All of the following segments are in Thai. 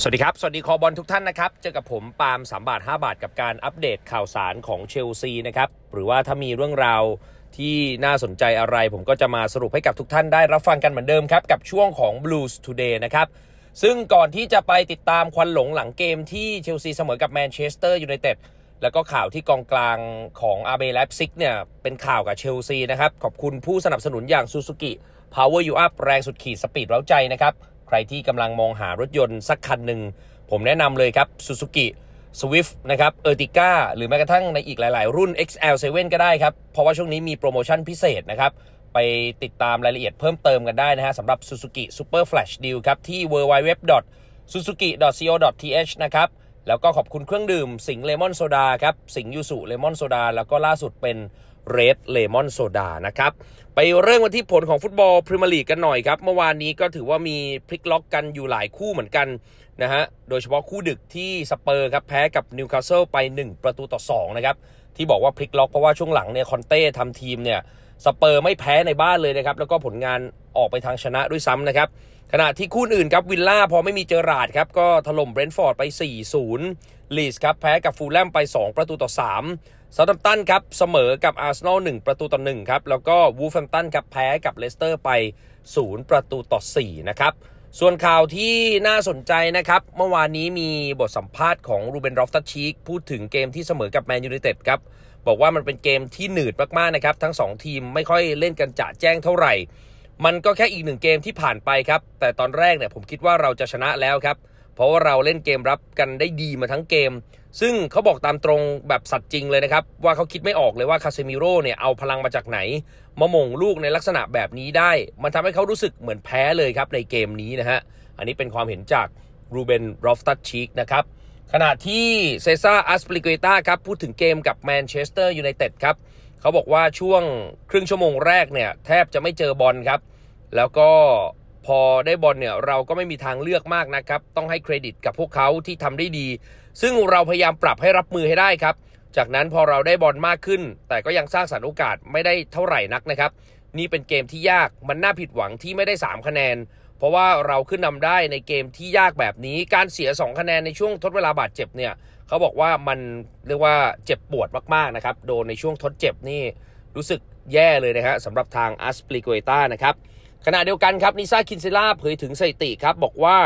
สวัสดีครับ สวัสดีคอบอลทุกท่านนะครับ เจอกับผมปาล์มสามบาท 5 บาทกับการอัปเดตข่าวสารของเชลซีนะครับ หรือว่าถ้ามีเรื่องราวที่น่าสนใจอะไร ผมก็จะมาสรุปให้กับทุกท่านได้รับฟังกันเหมือนเดิมครับ กับช่วงของ Blues Today นะครับ ซึ่งก่อนที่จะไปติดตามควันหลงหลังเกมที่เชลซีเสมอกับแมนเชสเตอร์ยูไนเต็ดแล้วก็ข่าวที่กองกลางของอาเบลฟซิกเนี่ยเป็นข่าวกับเชลซีนะครับขอบคุณผู้สนับสนุนอย่างซูซูกิ Power You Up แรงสุดขีดสปีดเร้าใจนะครับใครที่กำลังมองหารถยนต์สักคันหนึ่ง ผมแนะนำเลยครับ Suzuki Swift นะครับ Ertiga หรือแม้กระทั่งในอีกหลายๆ รุ่น XL7 ก็ได้ครับ เพราะว่าช่วงนี้มีโปรโมชั่นพิเศษนะครับ ไปติดตามรายละเอียดเพิ่มเติมกันได้นะฮะสำหรับ Suzuki Super Flash Deal ครับ ที่ www.suzuki.co.th นะครับ แล้วก็ขอบคุณเครื่องดื่มสิงเลมอนโซดาครับ สิงยูสุเลมอนโซดาแล้วก็ล่าสุดเป็นเรดเลมอนโซดานะครับ ไปเรื่องวันที่ผลของฟุตบอลพรีเมียร์ลีกกันหน่อยครับ เมื่อวานนี้ก็ถือว่ามี พลิกล็อก กันอยู่หลายคู่เหมือนกันนะฮะโดยเฉพาะคู่ดึกที่สเปอร์ครับแพ้กับนิวคาสเซิลไป 1 ประตูต่อ 2 นะครับ ที่บอกว่าพลิกล็อกเพราะว่าช่วงหลังเนี่ยคอนเต้ทำทีมเนี่ยสเปอร์ไม่แพ้ในบ้านเลยนะครับ แล้วก็ผลงานออกไปทางชนะด้วยซ้ำนะครับ ขณะที่คู่อื่นครับวิลล่าพอไม่มีเจอราดครับก็ถล่มเบรนท์ฟอร์ดไป4-0ลีสครับแพ้กับฟูลแลมไป 2 ประตูต่อ 3ซาตัมตันครับ เสมอกับอาร์เซนอล1ประตูต่อ1ครับ แล้วก็วูฟแฮมตันครับแพ้กับเลสเตอร์ไป 0 ประตูต่อ 4 นะครับ ส่วนข่าวที่น่าสนใจนะครับ เมื่อวานนี้มีบทสัมภาษณ์ของรูเบนรอฟตัชชีกพูดถึงเกมที่เสมอกับแมนยูไนเต็ดครับบอกว่ามันเป็นเกมที่หนืดมาก ๆ นะครับ ทั้ง 2 ทีมไม่ค่อยเล่นกันจะแจ้งเท่าไหร่มันก็แค่อีกหนึ่งเกมที่ผ่านไปครับแต่ตอนแรกเนี่ยผมคิดว่าเราจะชนะแล้วครับเพราะว่าเราเล่นเกมรับกันได้ดีมาทั้งเกมซึ่งเขาบอกตามตรงแบบสัตว์จริงเลยนะครับ ว่าเขาคิดไม่ออกเลยว่าคาเซมิโร่เนี่ย เอาพลังมาจากไหน มาม่งลูกในลักษณะแบบนี้ได้ มันทำให้เขารู้สึกเหมือนแพ้เลยครับในเกมนี้นะฮะ อันนี้เป็นความเห็นจากรูเบนรอฟตัดชิกนะครับขณะที่เซซ่าอัสปริกเกต้าครับ พูดถึงเกมกับแมนเชสเตอร์ยูไนเต็ดครับ เขาบอกว่าช่วงครึ่งชั่วโมงแรกเนี่ยแทบจะไม่เจอบอลครับแล้วก็พอได้บอลเนี่ยเราก็ไม่มีทางเลือกมากนะครับต้องให้เครดิตกับพวกเขาที่ทำได้ดีซึ่งเราพยายามปรับให้รับมือให้ได้ครับ จากนั้นพอเราได้บอลมากขึ้น แต่ก็ยังสร้างสรรค์โอกาสไม่ได้เท่าไหร่นักนะครับ นี่เป็นเกมที่ยากมันน่าผิดหวังที่ไม่ได้ 3 คะแนน เพราะว่าเราขึ้นนำได้ในเกมที่ยากแบบนี้การเสีย 2 คะแนนในช่วงทดเวลาบาดเจ็บเนี่ยเขาบอกว่ามันเรียกว่าเจ็บปวดมากๆนะครับโดนในช่วงทดเจ็บนี่รู้สึกแย่เลยนะครับสำหรับทางอัสปริโกเอต้านะครับขณะเดียวกันครับนิซ่าคินเซล่าเผยถึงสถิติครับบอกว่า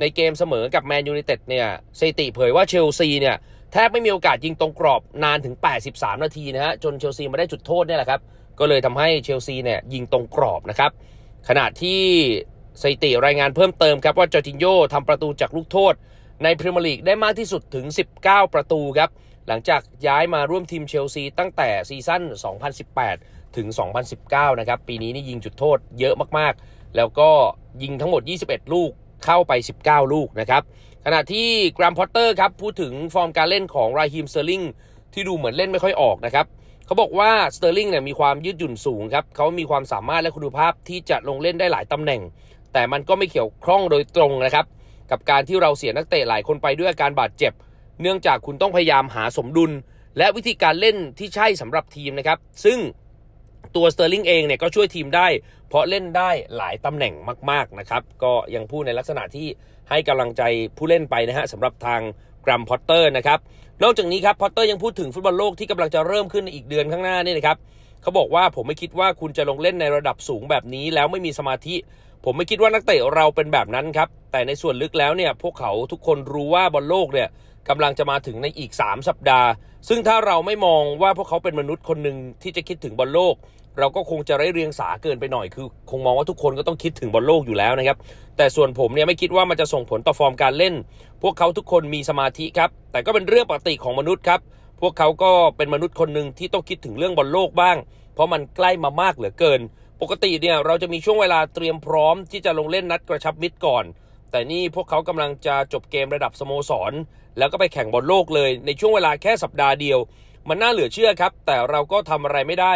ในเกมเสมอกับแมนยูไนเต็ดเนี่ยสถิติเผยว่าเชลซีเนี่ยแทบไม่มีโอกาสยิงตรงกรอบนานถึง 83 นาทีนะฮะ จนเชลซีมาได้จุดโทษเนี่ยแหละครับ ก็เลยทำให้เชลซีเนี่ยยิงตรงกรอบนะครับ ขณะที่สถิติรายงานเพิ่มเติมครับ ว่าจอร์จินโยทำประตูจากลูกโทษ ในพรีเมียร์ลีกได้มากที่สุดถึง 19 ประตูครับ หลังจากย้ายมาร่วมทีมเชลซีตั้งแต่ซีซั่น2018 ถึง 2019นะครับ ปีนี้นี่ยิงจุดโทษเยอะมากๆ แล้วก็ยิงทั้งหมด21ลูกเข้าไป 19 ลูกนะครับ ขณะที่แกรมพอตเตอร์ครับ พูดถึงฟอร์มการเล่นของราฮิมสเตอร์ลิงที่ดูเหมือนเล่นไม่ค่อยออกนะครับ เขาบอกว่าสเตอร์ลิงเนี่ยมีความยืดหยุ่นสูงครับ เขามีความสามารถและคุณภาพที่จะลงเล่นได้หลายตำแหน่ง แต่มันก็ไม่เขี่ยวคล้องโดยตรงนะครับ กับการที่เราเสียนักเตะหลายคนไปด้วยอาการบาดเจ็บ เนื่องจากคุณต้องพยายามหาสมดุล และวิธีการเล่นที่ใช่สำหรับทีมนะครับ ซึ่งตัวสเตอร์ลิงเองเนี่ยก็ช่วยทีมได้ เพราะเล่นได้หลายตำแหน่งมากๆนะครับ ก็ยังพูดในลักษณะที่ให้กำลังใจผู้เล่นไปนะฮะสำหรับทางกรัมพอตเตอร์นะครับ นอกจากนี้ครับพอตเตอร์ยังพูดถึงฟุตบอลโลกที่กำลังจะเริ่มขึ้นในอีกเดือนข้างหน้านี่นะครับเขาบอกว่าผมไม่คิดว่าคุณจะลงเล่นในระดับสูงแบบนี้แล้วไม่มีสมาธิ ผมไม่คิดว่านักเตะเราเป็นแบบนั้นครับแต่ในส่วนลึกแล้วเนี่ยพวกเขาทุกคนรู้ว่าบอลโลกเนี่ยกำลังจะมาถึงในอีก 3 สัปดาห์ ซึ่งถ้าเราไม่มองว่าพวกเขาเป็นมนุษย์คนหนึ่งที่จะคิดถึงบอลโลก เราก็คงจะไร้เรียงสาเกินไปหน่อย คือคงมองว่าทุกคนก็ต้องคิดถึงบอลโลกอยู่แล้วนะครับ แต่ส่วนผมเนี่ยไม่คิดว่ามันจะส่งผลต่อฟอร์มการเล่น พวกเขาทุกคนมีสมาธิครับ แต่ก็เป็นเรื่องปกติของมนุษย์ครับ พวกเขาก็เป็นมนุษย์คนหนึ่งที่ต้องคิดถึงเรื่องบอลโลกบ้าง เพราะมันใกล้มามากเหลือเกิน ปกติเนี่ยเราจะมีช่วงเวลาเตรียมพร้อมที่จะลงเล่นนัดกระชับมิตรก่อนแต่นี่พวกเขากำลังจะจบเกมระดับสโมสร แล้วก็ไปแข่งบอลโลกเลยในช่วงเวลาแค่สัปดาห์เดียว มันน่าเหลือเชื่อครับ แต่เราก็ทำอะไรไม่ได้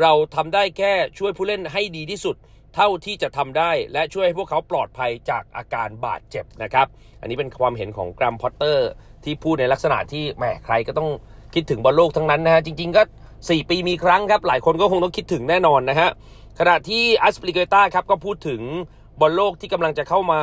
เราทำได้แค่ช่วยผู้เล่นให้ดีที่สุด เท่าที่จะทำได้ และช่วยให้พวกเขาปลอดภัยจากอาการบาดเจ็บนะครับ อันนี้เป็นความเห็นของกรัมพอตเตอร์ที่พูดในลักษณะที่แหมใครก็ต้องคิดถึงบอลโลกทั้งนั้นนะฮะจริง ๆก็ 4 ปีมีครั้งครับหลายคนก็คงต้องคิดถึงแน่นอนนะฮะขณะที่อัสปริเกต้าครับก็พูดถึงบอลโลกที่กำลังจะเข้ามา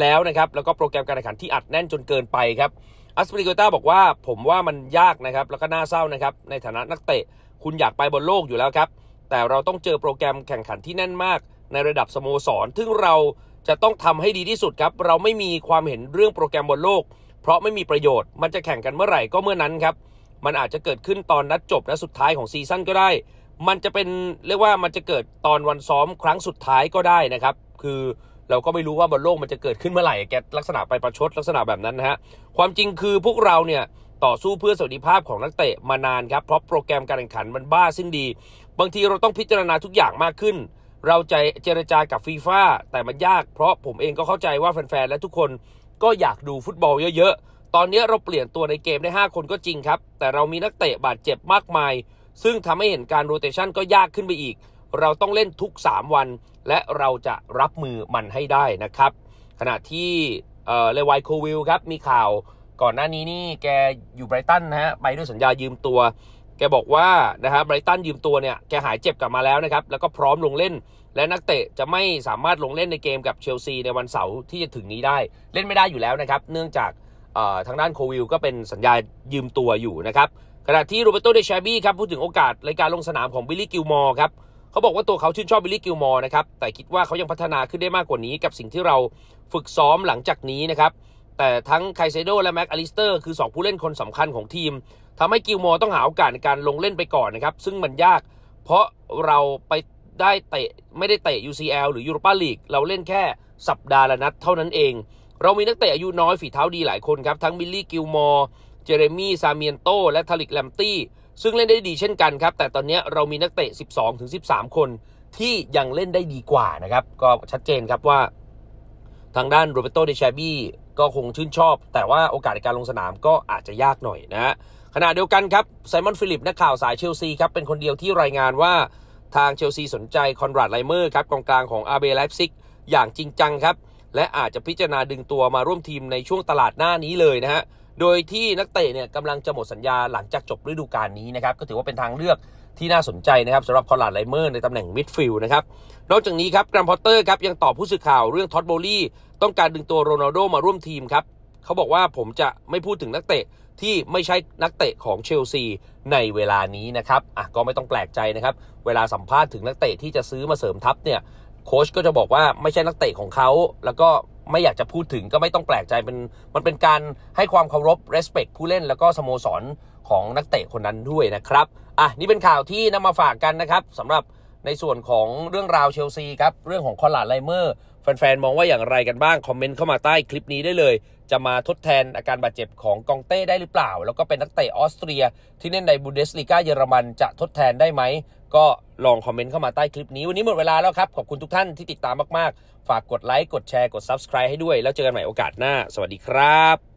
แล้วนะครับ แล้วก็โปรแกรมการแข่งขันที่อัดแน่นจนเกินไปครับ อัสปริโกต้าบอกว่าผมว่ามันยากนะครับ แล้วก็น่าเศร้านะครับ ในฐานะนักเตะ คุณอยากไปบอลโลกอยู่แล้วครับ แต่เราต้องเจอโปรแกรมแข่งขันที่แน่นมาก ในระดับสโมสร ซึ่งเราจะต้องทำให้ดีที่สุดครับ เราไม่มีความเห็นเรื่องโปรแกรมบอลโลก เพราะไม่มีประโยชน์ มันจะแข่งกันเมื่อไหร่ก็เมื่อนั้นครับ มันอาจจะเกิดขึ้นตอนนัดจบและสุดท้ายของซีซั่นก็ได้ มันจะเป็นเรียกว่ามันจะเกิดตอนวันซ้อมครั้งสุดท้ายก็ได้นะครับคือเราก็ไม่รู้ว่าบนโลกมันจะเกิดขึ้นเมื่อไหร่แกลักษณะไปประชด ลักษณะแบบนั้นนะฮะ ความจริงคือพวกเราเนี่ย ต่อสู้เพื่อสวัสดิภาพของนักเตะมานานครับ เพราะโปรแกรมการแข่งขันมันบ้าสิ้นดี บางทีเราต้องพิจารณาทุกอย่างมากขึ้น เราใจเจรจากับฟีฟ่าแต่มันยากเพราะผมเองก็เข้าใจว่าแฟนๆและทุกคนก็อยากดูฟุตบอลเยอะๆตอนนี้เราเปลี่ยนตัวในเกมได้ 5 คนก็จริงครับ แต่เรามีนักเตะบาดเจ็บมากมาย ซึ่งทำให้เห็นการโรเตชันก็ยากขึ้นไปอีกเราต้องเล่นทุก 3 วันและเราจะรับมือมันให้ได้นะครับขณะที่เลวายโควิลครับ มีข่าวก่อนหน้านี้นี่แกอยู่ไบรตันนะฮะไปด้วยสัญญายืมตัว แกบอกว่านะฮะไบรตันยืมตัวเนี่ยแกหายเจ็บกลับมาแล้วนะครับ แล้วก็พร้อมลงเล่น และนักเตะจะไม่สามารถลงเล่นในเกมกับเชลซีในวันเสาร์ที่จะถึงนี้ได้ เล่นไม่ได้อยู่แล้วนะครับ เนื่องจากทางด้านโควิลก็เป็นสัญญายืมตัวอยู่นะครับขณะที่โรเบโตเดชาบี้ครับพูดถึงโอกาสในการลงสนามของบิลลี่กิลมอร์ครับเขาบอกว่าตัวเขาชื่นชอบบิลลี่กิลมอร์นะครับ แต่คิดว่าเขายังพัฒนาขึ้นได้มากกว่านี้กับสิ่งที่เราฝึกซ้อมหลังจากนี้นะครับ แต่ทั้งไคเซโดและแม็กอลิสเตอร์คือ 2 ผู้เล่นคนสำคัญของทีม ทำให้กิลมอร์ต้องหาโอกาสในการลงเล่นไปก่อนนะครับ ซึ่งมันยากเพราะเราไปได้เตะไม่ได้เตะ UCL หรือยูโรปาลีกเราเล่นแค่สัปดาห์ละนัดเท่านั้นเอง เรามีนักเตะอายุน้อยฝีเท้าดีหลายคนครับ ทั้งบิลลี่กิลมอร์เจเรมี่ซาเมียนโตและทาริกแลมตี้ซึ่งเล่นได้ดีเช่นกันครับ แต่ตอนนี้เรามีนักเตะ 12ถึง13 คน ที่ยังเล่นได้ดีกว่านะครับ ก็ชัดเจนครับว่า ทางด้านโรเบโตเดชาบี้ก็คงชื่นชอบ แต่ว่าโอกาสในการลงสนามก็อาจจะยากหน่อยนะฮะขณะเดียวกันครับไซมอนฟิลิปนักข่าวสายเชลซีครับเป็นคนเดียวที่รายงานว่าทางเชลซีสนใจคอนราดไลเมอร์ครับกองกลางของอาเบไลฟ์ซิกอย่างจริงจังครับและอาจจะพิจารณาดึงตัวมาร่วมทีมในช่วงตลาดหน้านี้เลยนะฮะโดยที่นักเตะเนี่ยกำลังจะหมดสัญญาหลังจากจบฤดูกาลนี้นะครับก็ถือว่าเป็นทางเลือกที่น่าสนใจนะครับสำหรับคอลัดไลเมอร์ในตำแหน่งมิดฟิลด์นะครับนอกจากนี้ครับกรัมพอตเตอร์ครับยังตอบผู้สื่อข่าวเรื่องท็อตโบลี่ต้องการดึงตัวโรนัลโดมาร่วมทีมครับ เขาบอกว่าผมจะไม่พูดถึงนักเตะที่ไม่ใช่นักเตะของเชลซีในเวลานี้นะครับอ่ะก็ไม่ต้องแปลกใจนะครับเวลาสัมภาษณ์ถึงนักเตะที่จะซื้อมาเสริมทัพเนี่ยโค้ชก็จะบอกว่าไม่ใช่นักเตะของเขาแล้วก็ไม่อยากจะพูดถึงก็ไม่ต้องแปลกใจเป็นมันเป็นการให้ความเคารพ respect ผู้เล่น แล้วก็สโมสรของนักเตะคนนั้นด้วยนะครับอ่ะนี่เป็นข่าวที่นำมาฝากกันนะครับสำหรับในส่วนของเรื่องราวเชลซีครับ เรื่องของคอหลาไลเมอร์แฟนๆ มองว่าอย่างไรกันบ้าง คอมเมนต์เข้ามาใต้คลิปนี้ได้เลย จะมาทดแทนอาการบาดเจ็บของกองเต้ได้หรือเปล่า แล้วก็เป็นนักเตะออสเตรีย ที่เล่นในบูเดสลีกาเยอรมันจะทดแทนได้ไหมก็ลองคอมเมนต์เข้ามาใต้คลิปนี้ วันนี้หมดเวลาแล้วครับ ขอบคุณทุกท่านที่ติดตามมากๆ ฝากกดไลค์กดแชร์กด Subscribe ให้ด้วย แล้วเจอกันใหม่โอกาสหน้า สวัสดีครับ